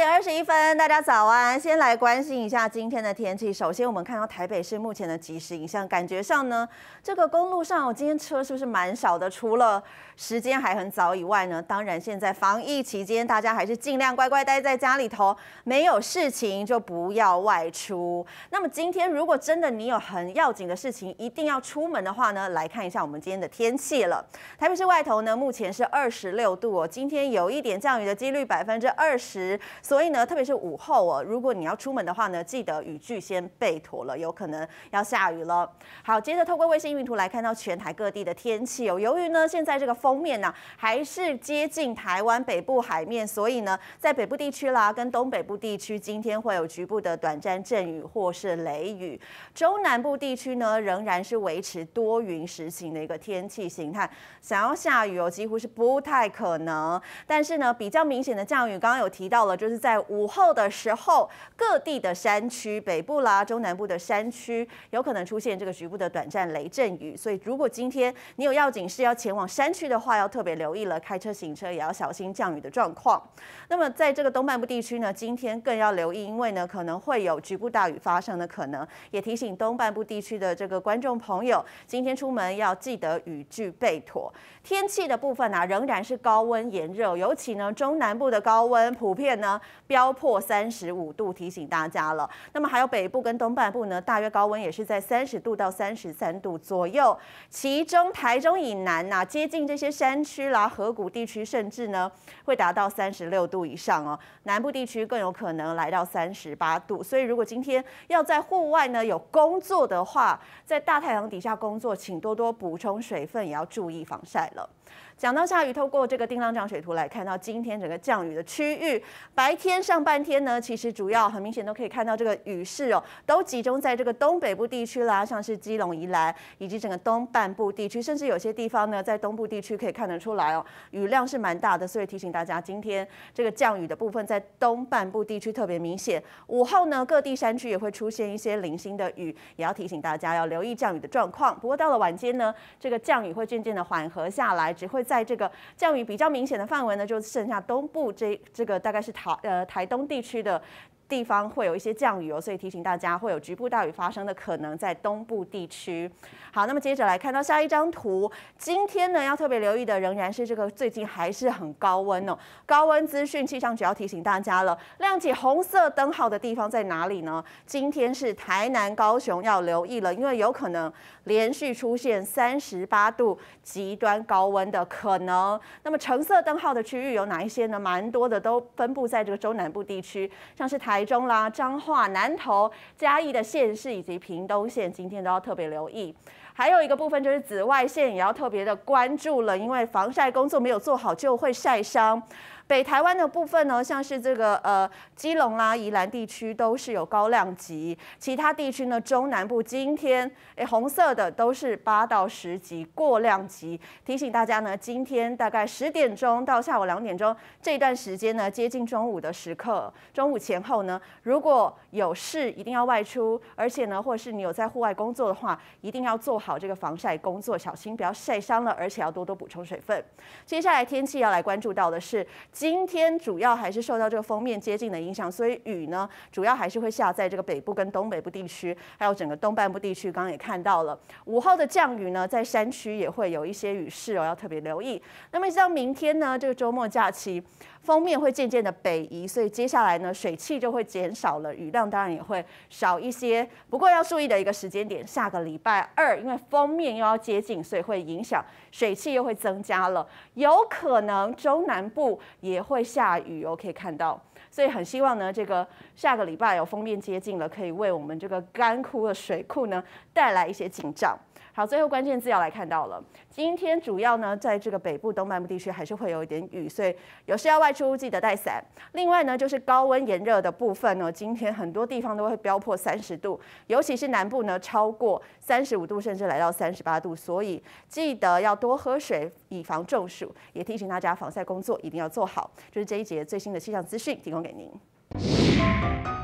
点二十一分，大家早安。先来关心一下今天的天气。首先，我们看到台北市目前的即时影像，感觉上呢，这个公路上我今天车是不是蛮少的？除了时间还很早以外呢，当然现在防疫期间，大家还是尽量乖乖待在家里头，没有事情就不要外出。那么今天，如果真的你有很要紧的事情，一定要出门的话呢，来看一下我们今天的天气了。台北市外头呢，目前是二十六度哦。今天有一点降雨的几率百分之二十。所以呢，特别是午后哦，如果你要出门的话呢，记得雨具先备妥了，有可能要下雨了。好，接着透过卫星云图来看到全台各地的天气哦。由于呢现在这个封面呢还是接近台湾北部海面，所以呢在北部地区啦跟东北部地区今天会有局部的短暂阵雨或是雷雨，中南部地区呢仍然是维持多云时晴的一个天气形态，想要下雨哦几乎是不太可能。但是呢比较明显的降雨，刚刚有提到了就是。是在午后的时候，各地的山区、北部啦、中南部的山区，有可能出现这个局部的短暂雷阵雨。所以，如果今天你有要紧事要前往山区的话，要特别留意了。开车行车也要小心降雨的状况。那么，在这个东半部地区呢，今天更要留意，因为呢，可能会有局部大雨发生的可能。也提醒东半部地区的这个观众朋友，今天出门要记得雨具备妥。天气的部分啊，仍然是高温炎热，尤其呢，中南部的高温普遍呢。飙破三十五度，提醒大家了。那么还有北部跟东半部呢，大约高温也是在三十度到三十三度左右。其中台中以南呐，接近这些山区啦、河谷地区，甚至呢会达到三十六度以上哦。南部地区更有可能来到三十八度。所以如果今天要在户外呢有工作的话，在大太阳底下工作，请多多补充水分，也要注意防晒了。讲到下雨，透过这个定量降水图来看到，今天整个降雨的区域白。白天上半天呢，其实主要很明显都可以看到这个雨势哦，都集中在这个东北部地区啦，像是基隆、宜兰以及整个东半部地区，甚至有些地方呢，在东部地区可以看得出来哦，雨量是蛮大的。所以提醒大家，今天这个降雨的部分在东半部地区特别明显。午后呢，各地山区也会出现一些零星的雨，也要提醒大家要留意降雨的状况。不过到了晚间呢，这个降雨会渐渐的缓和下来，只会在这个降雨比较明显的范围呢，就剩下东部这这个大概是桃。呃，台东地区的。地方会有一些降雨哦，所以提醒大家会有局部大雨发生的可能，在东部地区。好，那么接着来看到下一张图，今天呢要特别留意的仍然是这个最近还是很高温哦。高温资讯，气象局要提醒大家了，亮起红色灯号的地方在哪里呢？今天是台南、高雄要留意了，因为有可能连续出现三十八度极端高温的可能。那么橙色灯号的区域有哪一些呢？蛮多的，都分布在这个州南部地区，像是台。台中啦、彰化、南投、嘉义的县市，以及屏东县，今天都要特别留意。还有一个部分就是紫外线也要特别的关注了，因为防晒工作没有做好就会晒伤。北台湾的部分呢，像是这个呃，基隆啦、宜兰地区都是有高量级，其他地区呢，中南部今天诶，红色的都是八到十级过量级，提醒大家呢，今天大概十点钟到下午两点钟这段时间呢，接近中午的时刻，中午前后呢，如果有事一定要外出，而且呢，或是你有在户外工作的话，一定要做。好，这个防晒工作，小心不要晒伤了，而且要多多补充水分。接下来天气要来关注到的是，今天主要还是受到这个封面接近的影响，所以雨呢，主要还是会下在这个北部跟东北部地区，还有整个东半部地区。刚刚也看到了，午后的降雨呢，在山区也会有一些雨势哦，要特别留意。那么像明天呢，这个周末假期，封面会渐渐的北移，所以接下来呢，水汽就会减少了，雨量当然也会少一些。不过要注意的一个时间点，下个礼拜二，因为那为面又要接近，所以会影响水汽，又会增加了，有可能中南部也会下雨。哦，可以看到，所以很希望呢，这个下个礼拜有封面接近了，可以为我们这个干枯的水库呢带来一些紧张。好，最后关键字要来看到了。今天主要呢，在这个北部、东半部地区还是会有一点雨，所以有事要外出记得带伞。另外呢，就是高温炎热的部分呢，今天很多地方都会飙破三十度，尤其是南部呢，超过三十五度，甚至来到三十八度，所以记得要多喝水，以防中暑。也提醒大家防晒工作一定要做好。就是这一节最新的气象资讯提供给您。